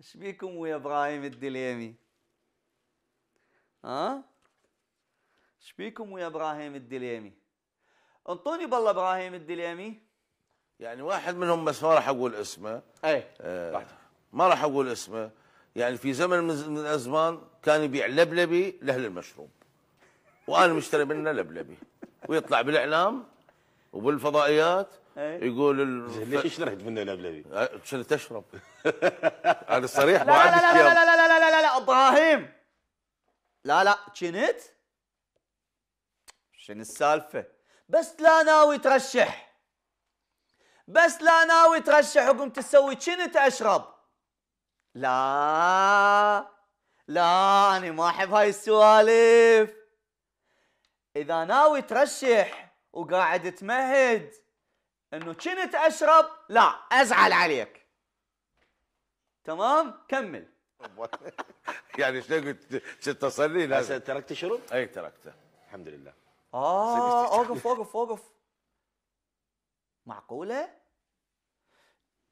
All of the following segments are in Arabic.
اش بيكم ويا ابراهيم الدليمي ها اش بيكم ويا ابراهيم الدليمي انطوني بالله ابراهيم الدليمي يعني واحد منهم بس ما راح اقول اسمه اي آه ما راح اقول اسمه يعني في زمن من الازمان كان يبيع لبلبي لاهل المشروب وانا مشتري منه لبلبي ويطلع بالاعلام وبالفضائيات أي. يقول ال... ليش ايش راح يتمنى الابلبي؟ عشان أه، تشرب انا صريح لا لا لا لا لا لا لا لا لا ابراهيم لا لا كنت شنو السالفه؟ بس لا ناوي ترشح بس لا ناوي ترشح وقمت تسوي كنت اشرب لا لا انا ما احب هاي السوالف اذا ناوي ترشح وقاعد تمهد انه كنت اشرب لا ازعل عليك تمام كمل يعني شنو قلت كنت اصلي لازم تركت الشرب؟ اي تركته الحمد لله اه اوقف اوقف اوقف معقوله؟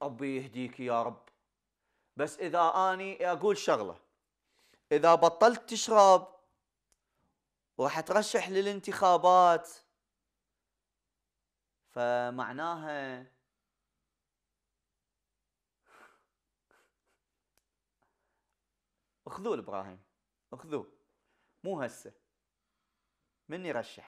ربي يهديك يا رب بس اذا اني اقول شغله اذا بطلت تشرب وراح ترشح للانتخابات فمعناها اخذوه الابراهيم اخذوه مو هسه من يرشح